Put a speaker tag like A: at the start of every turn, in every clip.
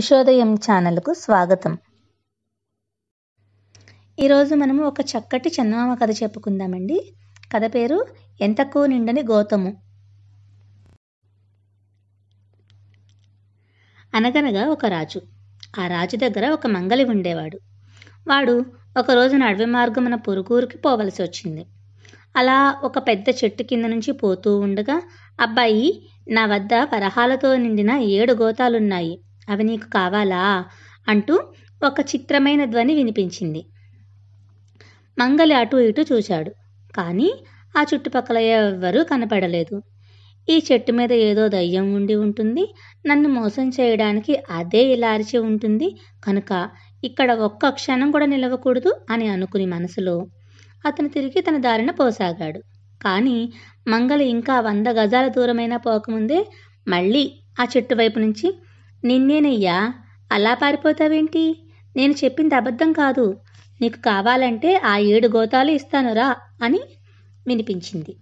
A: ఉషోదయం ఛానల్కు స్వాగతం ఈరోజు మనము ఒక చక్కటి చందమామ కథ చెప్పుకుందామండి కథ పేరు ఎంతకో నిండని గౌతము అనగనగా ఒక రాజు ఆ రాజు దగ్గర ఒక మంగలి ఉండేవాడు వాడు ఒకరోజు నడివి మార్గమున పొరుగురికి పోవలసి వచ్చింది అలా ఒక పెద్ద చెట్టు కింద నుంచి పోతూ ఉండగా అబ్బాయి నా వద్ద వరహాలతో నిండిన ఏడు గోతాలున్నాయి అవి నీకు కావాలా అంటూ ఒక చిత్రమైన ధ్వని వినిపించింది మంగలి అటు ఇటు చూశాడు కానీ ఆ చుట్టుపక్కల ఎవ్వరూ కనపడలేదు ఈ చెట్టు మీద ఏదో దయ్యం ఉండి ఉంటుంది నన్ను మోసం చేయడానికి అదే ఇలారిచి ఉంటుంది కనుక ఇక్కడ ఒక్క క్షణం కూడా నిలవకూడదు అని అనుకుని మనసులో అతను తిరిగి తన దారిన పోసాగాడు కానీ మంగలి ఇంకా వంద గజాల దూరమైన పోకముందే మళ్ళీ ఆ చెట్టు వైపు నుంచి నిన్నేనయ్యా అలా పారిపోతావేంటి నేను చెప్పింది అబద్ధం కాదు నీకు కావాలంటే ఆ ఏడు గోతాలు ఇస్తానురా అని వినిపించింది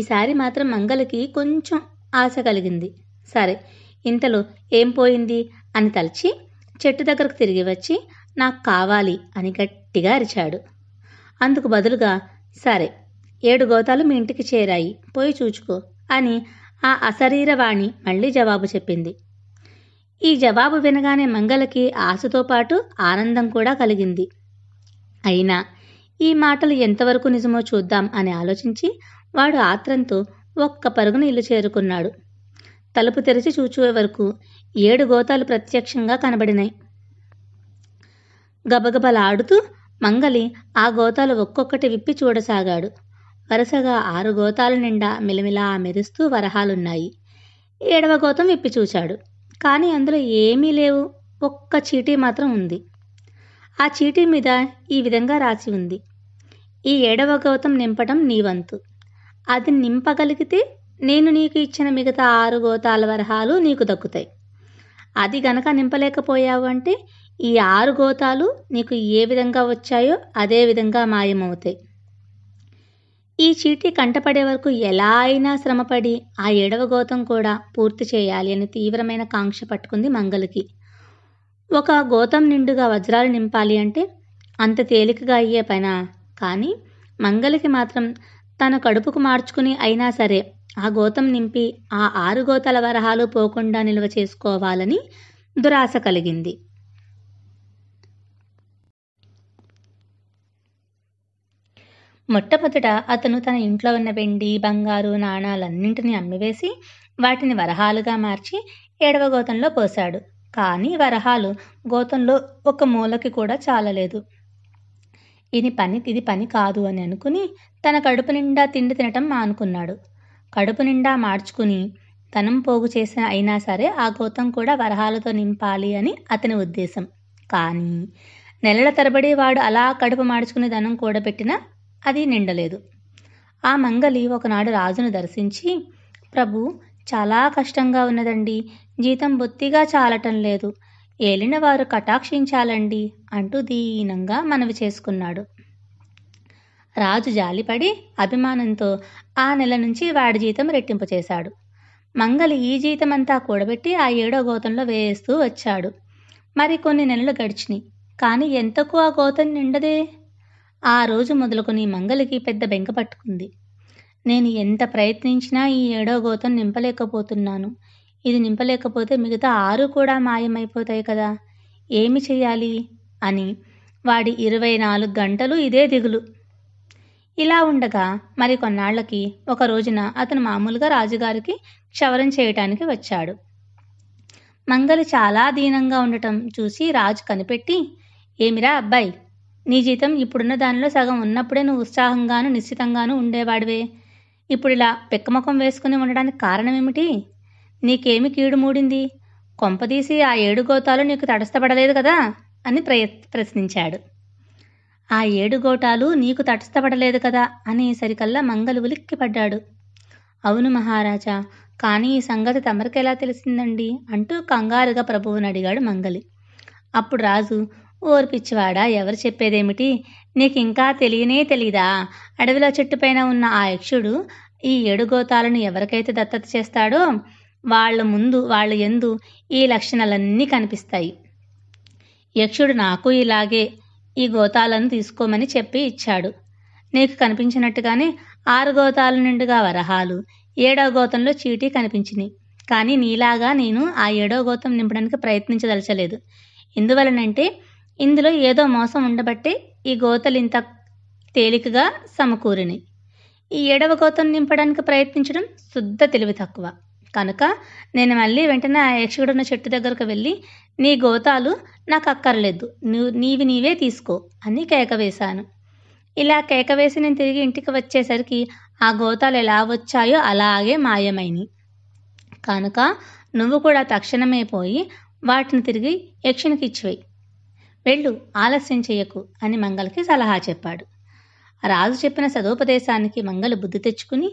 A: ఈసారి మాత్రం మంగళకి కొంచెం ఆశ కలిగింది సరే ఇంతలో ఏం పోయింది అని తలచి చెట్టు దగ్గరకు తిరిగి వచ్చి నాకు కావాలి అని గట్టిగా అరిచాడు అందుకు బదులుగా సరే ఏడు గోతాలు మీ ఇంటికి చేరాయి పోయి చూచుకో అని ఆ అశరీరవాణి మళ్ళీ జవాబు చెప్పింది ఈ జవాబు వినగానే మంగళకి ఆశతో పాటు ఆనందం కూడా కలిగింది అయినా ఈ మాటలు ఎంతవరకు నిజమో చూద్దాం అని ఆలోచించి వాడు ఆత్రంతో ఒక్క పరుగున ఇల్లు చేరుకున్నాడు తలుపు తెరిచి చూచే వరకు ఏడు గోతాలు ప్రత్యక్షంగా కనబడినాయి గబగబలాడుతూ మంగలి ఆ గోతాలు ఒక్కొక్కటి విప్పి చూడసాగాడు వరుసగా ఆరు గోతాల నిండా మిలమిలా మెరుస్తూ వరహాలున్నాయి ఏడవ గోతం విప్పి చూశాడు కానీ అందులో ఏమీ లేవు ఒక్క చీటీ మాత్రం ఉంది ఆ చీటీ మీద ఈ విధంగా రాసి ఉంది ఈ ఏడవ గౌతం నింపడం నీ వంతు అది నింపగలిగితే నేను నీకు ఇచ్చిన మిగతా ఆరు గోతాల వరహాలు నీకు దక్కుతాయి అది గనక నింపలేకపోయావు అంటే ఈ ఆరు గోతాలు నీకు ఏ విధంగా వచ్చాయో అదే విధంగా మాయమవుతాయి ఈ చీటీ కంటపడే వరకు ఎలా అయినా శ్రమపడి ఆ ఏడవ గోతం కూడా పూర్తి చేయాలి అని తీవ్రమైన కాంక్ష పట్టుకుంది మంగలికి ఒక గోతం నిండుగా వజ్రాలు నింపాలి అంటే అంత తేలికగా అయ్యే పైన కానీ మంగలికి మాత్రం తన కడుపుకు మార్చుకుని అయినా సరే ఆ గోతం నింపి ఆ ఆరు గోతల వరహాలు పోకుండా నిల్వ చేసుకోవాలని దురాశ కలిగింది మొట్టమొదట అతను తన ఇంట్లో ఉన్న వెండి బంగారు నాణాలన్నింటినీ అమ్మివేసి వాటిని వరహాలుగా మార్చి ఏడవ గోతంలో పోశాడు కానీ వరహాలు గోతంలో ఒక మూలకి కూడా చాలలేదు ఇది పని ఇది పని కాదు అని అనుకుని తన కడుపు నిండా తిండి తినటం మానుకున్నాడు కడుపు నిండా మార్చుకుని తనం పోగు చేసిన అయినా సరే ఆ గోతం కూడా వరహాలతో నింపాలి అని అతని ఉద్దేశం కానీ నెలల తరబడి వాడు అలా కడుపు మార్చుకుని ధనం కూడబెట్టినా అది నిండలేదు ఆ మంగలి ఒకనాడు రాజును దర్శించి ప్రభు చాలా కష్టంగా ఉన్నదండి జీతం బొత్తిగా చాలటం లేదు ఏలినవారు కటాక్షించాలండి అంటూ దీనంగా మనవి చేసుకున్నాడు రాజు జాలిపడి అభిమానంతో ఆ నెల నుంచి వాడి జీతం రెట్టింపు చేశాడు మంగలి ఈ జీతమంతా కూడబెట్టి ఆ ఏడో గోతంలో వేస్తూ వచ్చాడు మరి కొన్ని నెలలు గడిచినాయి కానీ ఎంతకు ఆ గోతం నిండదే ఆ రోజు మొదలుకొని మంగలికి పెద్ద బెంక పట్టుకుంది నేను ఎంత ప్రయత్నించినా ఈ ఏడో గోతం నింపలేకపోతున్నాను ఇది నింపలేకపోతే మిగతా ఆరు కూడా మాయమైపోతాయి కదా ఏమి చేయాలి అని వాడి ఇరవై నాలుగు గంటలు ఇదే దిగులు ఇలా ఉండగా మరి కొన్నాళ్లకి ఒక రోజున అతను మామూలుగా రాజుగారికి క్షవరం చేయటానికి వచ్చాడు మంగలి చాలా దీనంగా ఉండటం చూసి రాజు కనిపెట్టి ఏమిరా అబ్బాయి నీ జీతం ఇప్పుడున్న దానిలో సగం ఉన్నప్పుడే నువ్వు ఉత్సాహంగాను నిశ్చితంగాను ఉండేవాడివే ఇప్పుడు ఇలా పిక్కమొఖం వేసుకుని ఉండడానికి కారణమేమిటి నీకేమి కీడు మూడింది కొంపదీసి ఆ ఏడు గోతాలు నీకు తటస్థపడలేదు కదా అని ప్రయ ప్రశ్నించాడు ఆ ఏడు గోటాలు నీకు తటస్థపడలేదు కదా సరికల్లా మంగలు ఉలిక్కిపడ్డాడు అవును మహారాజా కానీ ఈ సంగతి తమరికెలా తెలిసిందండి అంటూ కంగారుగా ప్రభువుని అడిగాడు మంగలి అప్పుడు రాజు ఓర్పిచ్చివాడా ఎవరు చెప్పేదేమిటి నీకు ఇంకా తెలియనే తెలీదా అడవిలో చెట్టుపైన ఉన్న ఆ యక్షుడు ఈ ఏడు గోతాలను ఎవరికైతే దత్తత చేస్తాడో వాళ్ళ ముందు వాళ్ళు ఎందు ఈ లక్షణాలన్నీ కనిపిస్తాయి యక్షుడు నాకు ఇలాగే ఈ గోతాలను తీసుకోమని చెప్పి ఇచ్చాడు నీకు కనిపించినట్టుగానే ఆరు గోతాల నిండుగా వరహాలు ఏడో గోతంలో చీటీ కనిపించినాయి కానీ నీలాగా నేను ఆ ఏడో గోతం నింపడానికి ప్రయత్నించదలచలేదు ఎందువలనంటే ఇందులో ఏదో మోసం ఉండబట్టే ఈ గోతలు ఇంత తేలికగా సమకూరిని ఈ ఏడవ గోతను నింపడానికి ప్రయత్నించడం శుద్ధ తెలివి తక్కువ కనుక నేను మళ్ళీ వెంటనే ఆ యక్షుడున్న చెట్టు దగ్గరకు వెళ్ళి నీ గోతాలు నాకు అక్కర్లేదు నువ్వు నీవి నీవే తీసుకో అని కేక వేశాను ఇలా కేక వేసి నేను తిరిగి ఇంటికి వచ్చేసరికి ఆ గోతాలు ఎలా వచ్చాయో అలాగే మాయమైనవి కనుక నువ్వు కూడా తక్షణమే పోయి వాటిని తిరిగి యక్షునికి ఇచ్చివేయి వెళ్ళు ఆలస్యం చేయకు అని మంగళకి సలహా చెప్పాడు రాజు చెప్పిన సదోపదేశానికి మంగళ బుద్ధి తెచ్చుకుని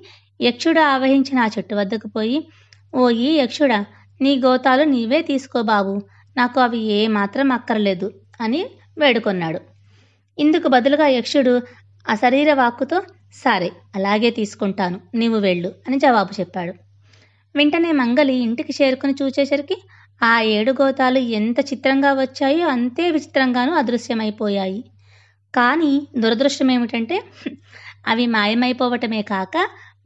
A: యక్షుడు ఆవహించిన ఆ చెట్టు వద్దకు పోయి ఓ ఈ యక్షుడా నీ గోతాలు నీవే తీసుకో బాబు నాకు అవి ఏ మాత్రం అక్కర్లేదు అని వేడుకొన్నాడు ఇందుకు బదులుగా యక్షుడు అశరీర వాక్కుతో సరే అలాగే తీసుకుంటాను నీవు వెళ్ళు అని జవాబు చెప్పాడు వెంటనే మంగలి ఇంటికి చేరుకుని చూచేసరికి ఆ ఏడు గోతాలు ఎంత చిత్రంగా వచ్చాయో అంతే విచిత్రంగానూ అదృశ్యమైపోయాయి కానీ దురదృష్టం ఏమిటంటే అవి మాయమైపోవటమే కాక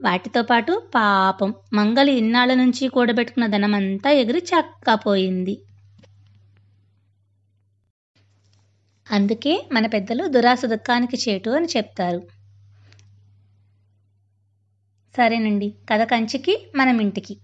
A: వాటితో పాటు పాపం మంగలి ఇన్నాళ్ళ నుంచి కూడబెట్టుకున్న ధనమంతా ఎగిరి చక్కపోయింది అందుకే మన పెద్దలు దురాస దుఃఖానికి చేటు అని చెప్తారు సరేనండి కథ కంచికి మనం ఇంటికి